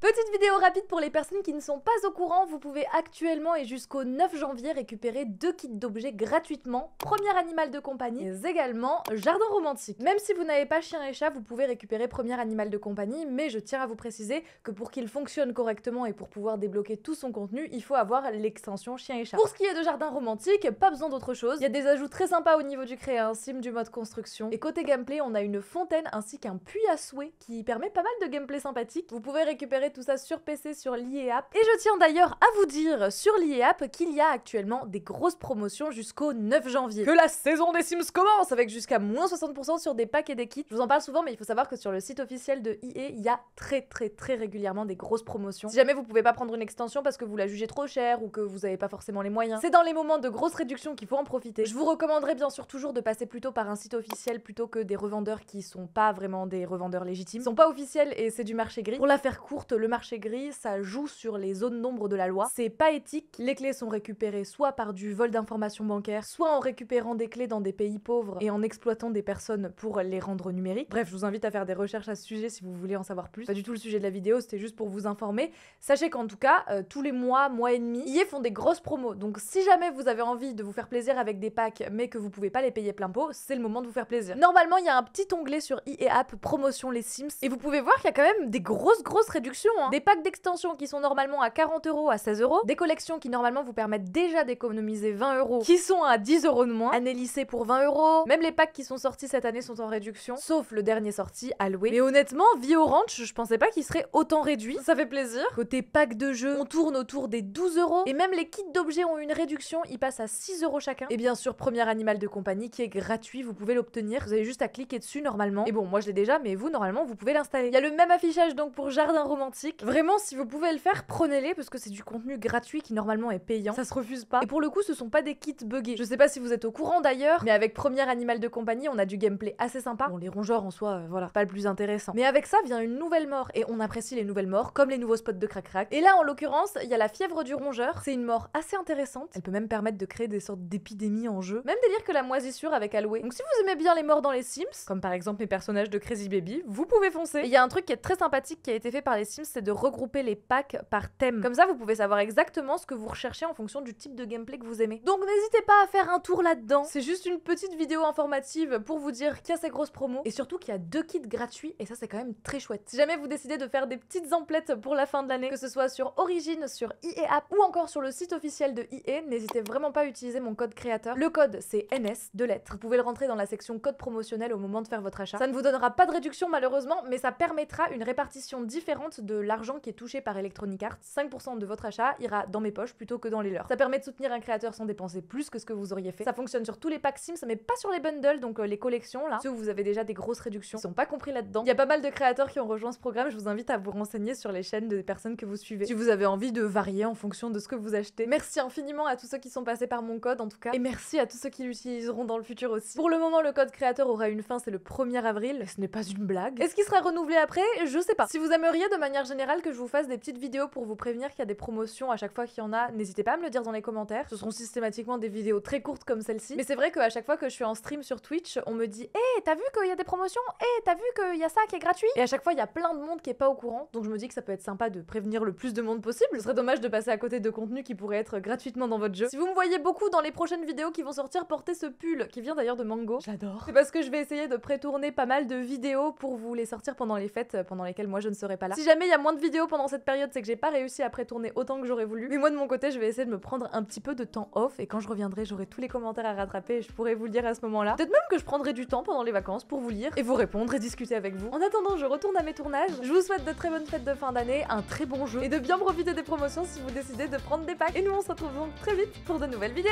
Petite vidéo rapide pour les personnes qui ne sont pas au courant, vous pouvez actuellement et jusqu'au 9 janvier récupérer deux kits d'objets gratuitement, Premier Animal de compagnie, mais également Jardin Romantique. Même si vous n'avez pas chien et chat, vous pouvez récupérer Premier Animal de compagnie, mais je tiens à vous préciser que pour qu'il fonctionne correctement et pour pouvoir débloquer tout son contenu, il faut avoir l'extension chien et chat. Pour ce qui est de Jardin Romantique, pas besoin d'autre chose, il y a des ajouts très sympas au niveau du créa, un sim du mode construction, et côté gameplay, on a une fontaine ainsi qu'un puits à souhait qui permet pas mal de gameplay sympathique. Vous pouvez récupérer tout ça sur PC, sur l'IEAP. Et je tiens d'ailleurs à vous dire sur l'IEAP qu'il y a actuellement des grosses promotions jusqu'au 9 janvier. Que la saison des Sims commence avec jusqu'à moins 60% sur des packs et des kits. Je vous en parle souvent, mais il faut savoir que sur le site officiel de IE, il y a très très très régulièrement des grosses promotions. Si jamais vous pouvez pas prendre une extension parce que vous la jugez trop chère ou que vous avez pas forcément les moyens, c'est dans les moments de grosses réductions qu'il faut en profiter. Je vous recommanderais bien sûr toujours de passer plutôt par un site officiel plutôt que des revendeurs qui sont pas vraiment des revendeurs légitimes, Ils sont pas officiels et c'est du marché gris. Pour la faire courte, le marché gris, ça joue sur les zones d'ombre de la loi. C'est pas éthique. Les clés sont récupérées soit par du vol d'informations bancaires, soit en récupérant des clés dans des pays pauvres et en exploitant des personnes pour les rendre numériques. Bref, je vous invite à faire des recherches à ce sujet si vous voulez en savoir plus. Pas du tout le sujet de la vidéo, c'était juste pour vous informer. Sachez qu'en tout cas, euh, tous les mois, mois et demi, IE font des grosses promos. Donc si jamais vous avez envie de vous faire plaisir avec des packs mais que vous pouvez pas les payer plein pot, c'est le moment de vous faire plaisir. Normalement, il y a un petit onglet sur IE App, promotion les Sims, et vous pouvez voir qu'il y a quand même des grosses grosses réductions Hein. des packs d'extensions qui sont normalement à 40 euros à 16 euros, des collections qui normalement vous permettent déjà d'économiser 20 euros, qui sont à 10 euros de moins, année lycée pour 20 euros, même les packs qui sont sortis cette année sont en réduction, sauf le dernier sorti à louer. Et honnêtement, Vie au Ranch, je pensais pas qu'il serait autant réduit, ça fait plaisir. Côté packs de jeux, on tourne autour des 12 euros, et même les kits d'objets ont une réduction, ils passent à 6 euros chacun. Et bien sûr, premier animal de compagnie qui est gratuit, vous pouvez l'obtenir, vous avez juste à cliquer dessus normalement. Et bon, moi je l'ai déjà, mais vous normalement vous pouvez l'installer. Il y a le même affichage donc pour Jardin Romantique Vraiment, si vous pouvez le faire, prenez-les parce que c'est du contenu gratuit qui normalement est payant. Ça se refuse pas. Et pour le coup, ce sont pas des kits buggés. Je sais pas si vous êtes au courant d'ailleurs, mais avec Premier Animal de compagnie, on a du gameplay assez sympa. Bon, les rongeurs en soi, euh, voilà, pas le plus intéressant. Mais avec ça vient une nouvelle mort et on apprécie les nouvelles morts comme les nouveaux spots de crack crack. Et là, en l'occurrence, il y a la fièvre du rongeur. C'est une mort assez intéressante. Elle peut même permettre de créer des sortes d'épidémies en jeu. Même délire que la moisissure avec Alloué. Donc si vous aimez bien les morts dans les Sims, comme par exemple mes personnages de Crazy Baby, vous pouvez foncer. Il y a un truc qui est très sympathique qui a été fait par les Sims c'est de regrouper les packs par thème. Comme ça, vous pouvez savoir exactement ce que vous recherchez en fonction du type de gameplay que vous aimez. Donc n'hésitez pas à faire un tour là-dedans. C'est juste une petite vidéo informative pour vous dire qu'il y a ces grosses promos et surtout qu'il y a deux kits gratuits et ça c'est quand même très chouette. Si jamais vous décidez de faire des petites emplettes pour la fin de l'année, que ce soit sur Origin, sur IE App ou encore sur le site officiel de IE, n'hésitez vraiment pas à utiliser mon code créateur. Le code c'est NS, de lettres. Vous pouvez le rentrer dans la section code promotionnel au moment de faire votre achat. Ça ne vous donnera pas de réduction malheureusement, mais ça permettra une répartition différente de l'argent qui est touché par Electronic Arts, 5% de votre achat ira dans mes poches plutôt que dans les leurs. Ça permet de soutenir un créateur sans dépenser plus que ce que vous auriez fait. Ça fonctionne sur tous les packs Sims, mais pas sur les bundles, donc euh, les collections là, ceux où vous avez déjà des grosses réductions, ils sont pas compris là-dedans. Il y a pas mal de créateurs qui ont rejoint ce programme, je vous invite à vous renseigner sur les chaînes des personnes que vous suivez si vous avez envie de varier en fonction de ce que vous achetez. Merci infiniment à tous ceux qui sont passés par mon code en tout cas, et merci à tous ceux qui l'utiliseront dans le futur aussi. Pour le moment, le code créateur aura une fin, c'est le 1er avril, ce n'est pas une blague. Est-ce qu'il sera renouvelé après Je sais pas. Si vous aimeriez de manière général que je vous fasse des petites vidéos pour vous prévenir qu'il y a des promotions à chaque fois qu'il y en a, n'hésitez pas à me le dire dans les commentaires. Ce seront systématiquement des vidéos très courtes comme celle-ci. Mais c'est vrai qu'à chaque fois que je suis en stream sur Twitch, on me dit Eh, t'as vu qu'il y a des promotions Eh, t'as vu qu'il y a ça qui est gratuit Et à chaque fois, il y a plein de monde qui est pas au courant. Donc je me dis que ça peut être sympa de prévenir le plus de monde possible. Ce serait dommage de passer à côté de contenu qui pourrait être gratuitement dans votre jeu. Si vous me voyez beaucoup dans les prochaines vidéos qui vont sortir, portez ce pull qui vient d'ailleurs de Mango. J'adore. C'est parce que je vais essayer de prétourner pas mal de vidéos pour vous les sortir pendant les fêtes pendant lesquelles moi je ne serai pas là. Si jamais il y a moins de vidéos pendant cette période, c'est que j'ai pas réussi à pré-tourner autant que j'aurais voulu. Mais moi de mon côté, je vais essayer de me prendre un petit peu de temps off et quand je reviendrai, j'aurai tous les commentaires à rattraper et je pourrai vous le dire à ce moment-là. Peut-être même que je prendrai du temps pendant les vacances pour vous lire et vous répondre et discuter avec vous. En attendant, je retourne à mes tournages. Je vous souhaite de très bonnes fêtes de fin d'année, un très bon jeu et de bien profiter des promotions si vous décidez de prendre des packs. Et nous, on se retrouve donc très vite pour de nouvelles vidéos.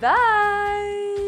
Bye